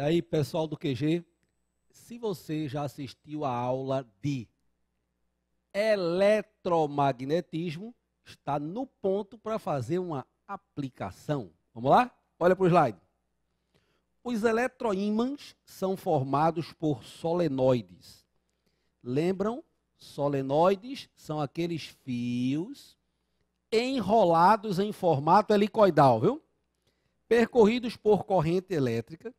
E aí, pessoal do QG, se você já assistiu a aula de eletromagnetismo, está no ponto para fazer uma aplicação. Vamos lá? Olha para o slide. Os eletroímãs são formados por solenoides. Lembram? Solenoides são aqueles fios enrolados em formato helicoidal, viu? Percorridos por corrente elétrica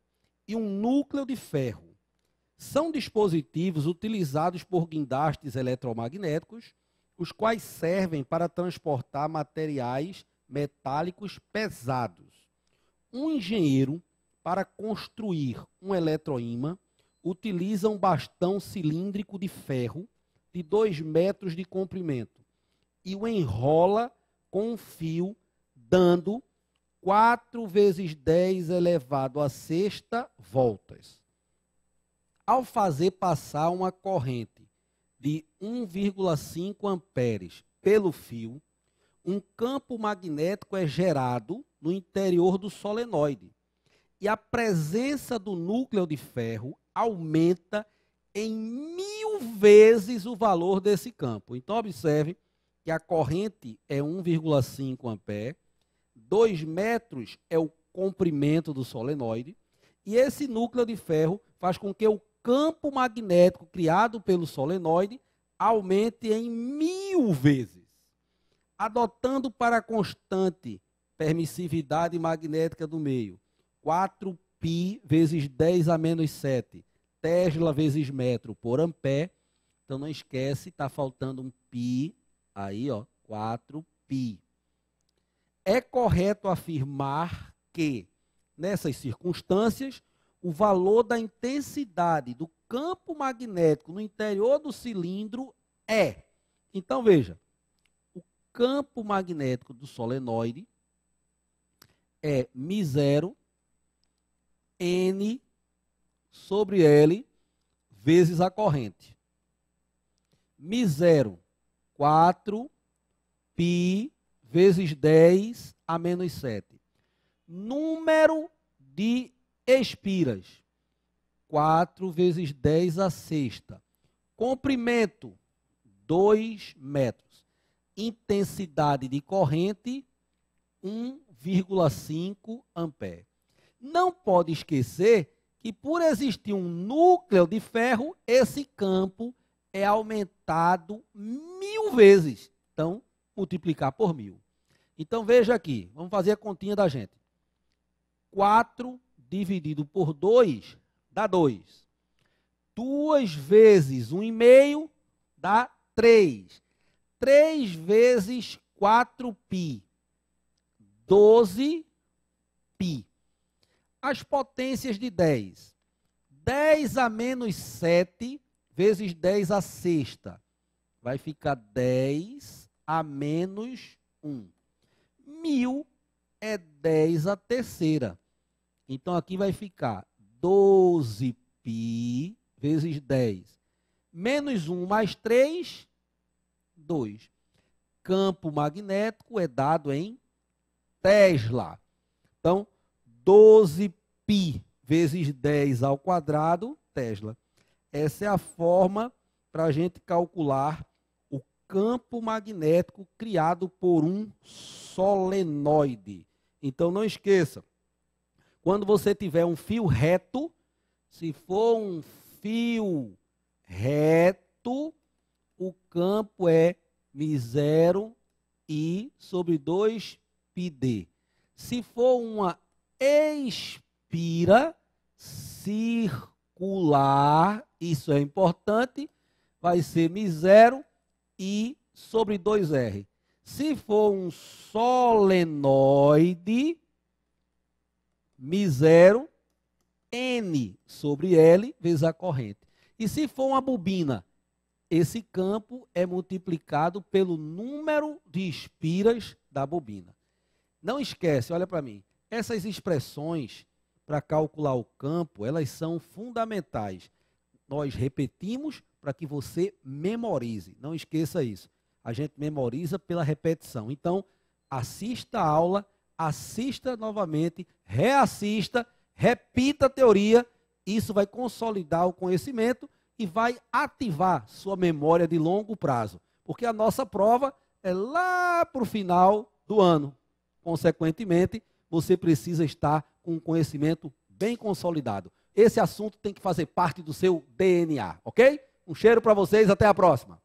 e um núcleo de ferro. São dispositivos utilizados por guindastes eletromagnéticos, os quais servem para transportar materiais metálicos pesados. Um engenheiro, para construir um eletroímã, utiliza um bastão cilíndrico de ferro de 2 metros de comprimento e o enrola com um fio, dando 4 vezes 10 elevado a sexta voltas. Ao fazer passar uma corrente de 1,5 amperes pelo fio, um campo magnético é gerado no interior do solenoide. E a presença do núcleo de ferro aumenta em mil vezes o valor desse campo. Então, observe que a corrente é 1,5 ampere 2 metros é o comprimento do solenoide. E esse núcleo de ferro faz com que o campo magnético criado pelo solenoide aumente em mil vezes, adotando para a constante permissividade magnética do meio. 4 π vezes 10 a menos 7, Tesla vezes metro por ampere. Então não esquece, está faltando um π aí, ó, 4 π é correto afirmar que, nessas circunstâncias, o valor da intensidade do campo magnético no interior do cilindro é. Então veja, o campo magnético do solenoide é Mi0 N sobre L vezes a corrente. Mi0, 4 pi vezes 10 a menos 7. Número de espiras. 4 vezes 10 a sexta. Comprimento, 2 metros. Intensidade de corrente, 1,5 ampere. Não pode esquecer que por existir um núcleo de ferro, esse campo é aumentado mil vezes. Então, multiplicar por mil. Então veja aqui, vamos fazer a continha da gente. 4 dividido por 2 dá 2. 2 vezes 1,5 um dá 3. 3 vezes 4π, 12π. As potências de 10. 10 a menos 7 vezes 10 a sexta. Vai ficar 10 a menos 1 mil é 10 a terceira. Então aqui vai ficar 12 pi vezes 10. Menos 1 mais 3, 2. Campo magnético é dado em Tesla. Então, 12 pi vezes 10 ao quadrado, Tesla. Essa é a forma para a gente calcular campo magnético criado por um solenoide. Então não esqueça, quando você tiver um fio reto, se for um fio reto, o campo é mi 0 i sobre 2πd. Se for uma espira circular, isso é importante, vai ser zero. 0 I sobre 2R. Se for um solenoide, mi zero, N sobre L vezes a corrente. E se for uma bobina, esse campo é multiplicado pelo número de espiras da bobina. Não esquece, olha para mim, essas expressões para calcular o campo, elas são fundamentais. Nós repetimos para que você memorize. Não esqueça isso. A gente memoriza pela repetição. Então, assista a aula, assista novamente, reassista, repita a teoria. Isso vai consolidar o conhecimento e vai ativar sua memória de longo prazo. Porque a nossa prova é lá para o final do ano. Consequentemente, você precisa estar com um conhecimento bem consolidado. Esse assunto tem que fazer parte do seu DNA, ok? Um cheiro para vocês, até a próxima.